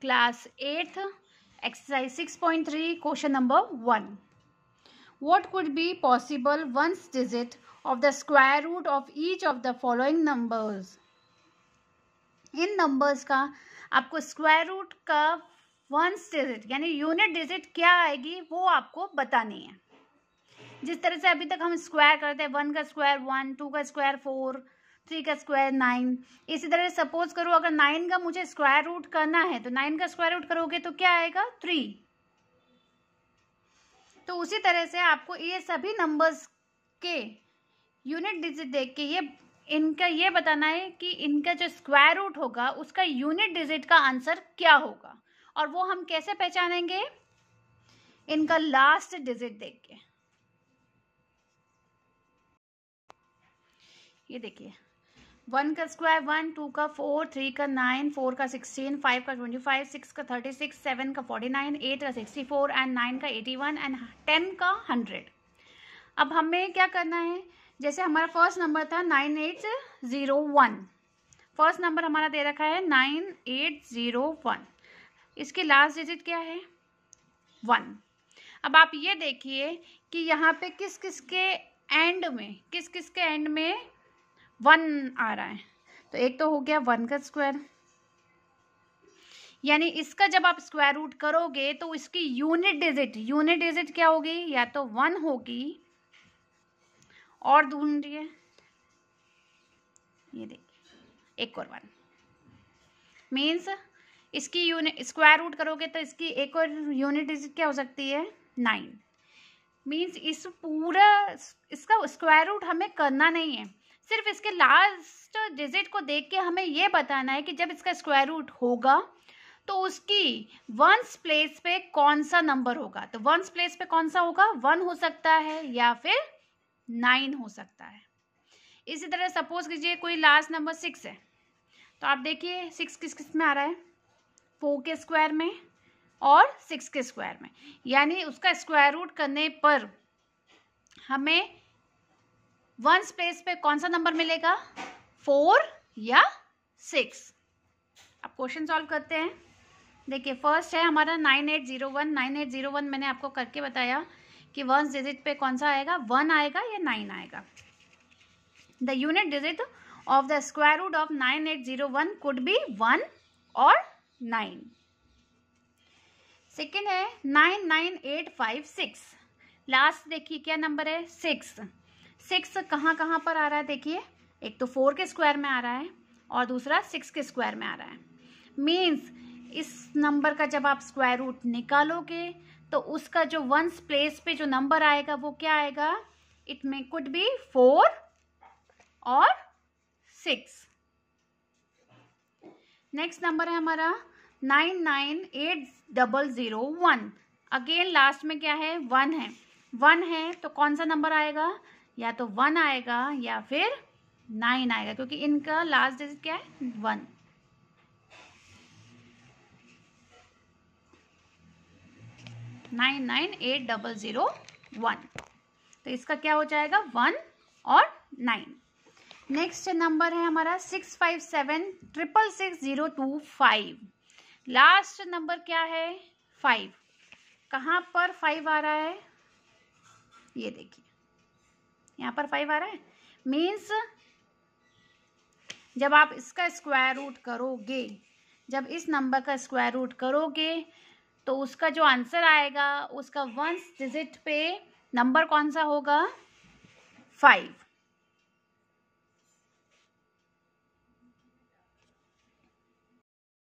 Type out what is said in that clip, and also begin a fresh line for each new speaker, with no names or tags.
class eighth exercise six point three question number one what could be possible ones digit of the square root of each of the following numbers इन numbers का आपको square root का ones digit यानी unit digit क्या आएगी वो आपको बतानी है जिस तरह से अभी तक हम स्क्वायर करते हैं वन का स्क्वायर वन टू का स्क्वायर फोर थ्री का स्क्वायर नाइन इसी तरह सपोज करो अगर नाइन का मुझे स्क्वायर रूट करना है तो नाइन का स्क्वायर रूट करोगे तो क्या आएगा थ्री तो उसी तरह से आपको ये सभी नंबर्स के यूनिट डिजिट देख के ये इनका ये बताना है कि इनका जो स्क्वायर रूट होगा उसका यूनिट डिजिट का आंसर क्या होगा और वो हम कैसे पहचानेंगे इनका लास्ट डिजिट देख के ये देखिए वन का स्क्वायर वन टू का फोर थ्री का नाइन फोर का सिक्सटीन फाइव का ट्वेंटी फाइव सिक्स का थर्टी सिक्स सेवन का फोर्टी नाइन एट का सिक्सटी फोर एंड नाइन का एटी वन एंड टेन का हंड्रेड अब हमें क्या करना है जैसे हमारा फर्स्ट नंबर था nine eight zero one first number हमारा दे रखा है नाइन एट ज़ीरो वन इसकी लास्ट डिजिट क्या है वन अब आप ये देखिए कि यहाँ पे किस किस के एंड में किस किस के एंड में वन आ रहा है तो एक तो हो गया वन का स्क्वायर यानी इसका जब आप स्क्वायर रूट करोगे तो इसकी यूनिट डिजिट यूनिट डिजिट क्या होगी या तो वन होगी और ढूंढिए ये देखिए एक और वन मीन्स इसकी यूनिट स्क्वायर रूट करोगे तो इसकी एक और यूनिट डिजिट क्या हो सकती है नाइन मीन्स इस पूरा इसका स्क्वायर रूट हमें करना नहीं है सिर्फ इसके लास्ट डिजिट को देख के हमें ये बताना है कि जब इसका स्क्वायर रूट होगा तो उसकी वंस प्लेस पे कौन सा नंबर होगा तो वंस प्लेस पे कौन सा होगा वन हो सकता है या फिर नाइन हो सकता है इसी तरह सपोज कीजिए कोई लास्ट नंबर सिक्स है तो आप देखिए सिक्स किस किस में आ रहा है फोर के स्क्वायर में और सिक्स के स्क्वायर में यानी उसका स्क्वायर रूट करने पर हमें वन स्पेस पे कौन सा नंबर मिलेगा फोर या सिक्स अब क्वेश्चन सॉल्व करते हैं देखिए फर्स्ट है हमारा nine eight zero one nine eight zero one मैंने आपको करके बताया कि वन डिजिट पे कौन सा आएगा वन आएगा या नाइन आएगा the unit digit of the square root of nine eight zero one could be one और नाइन सेकेंड है nine nine eight five six last देखिए क्या नंबर है सिक्स सिक्स कहाँ कहाँ पर आ रहा है देखिए एक तो फोर के स्क्वायर में आ रहा है और दूसरा सिक्स के स्क्वायर में आ रहा है मीन्स इस नंबर का जब आप स्क्वायर रूट निकालोगे तो उसका जो वंस प्लेस पे जो नंबर आएगा वो क्या आएगा it may could be four और सिक्स नेक्स्ट नंबर है हमारा nine nine eight double zero one again last में क्या है वन है वन है तो कौन सा नंबर आएगा या तो वन आएगा या फिर नाइन आएगा क्योंकि इनका लास्ट डिजिट क्या है one nine nine eight double zero one तो इसका क्या हो जाएगा वन और नाइन नेक्स्ट नंबर है हमारा six five seven triple six zero two five last number क्या है फाइव कहाँ पर फाइव आ रहा है ये देखिए यहाँ पर फाइव आ रहा है मीन्स जब आप इसका स्क्वायर रूट करोगे जब इस नंबर का स्क्वायर रूट करोगे तो उसका जो आंसर आएगा उसका वंस डिजिट पे नंबर कौन सा होगा फाइव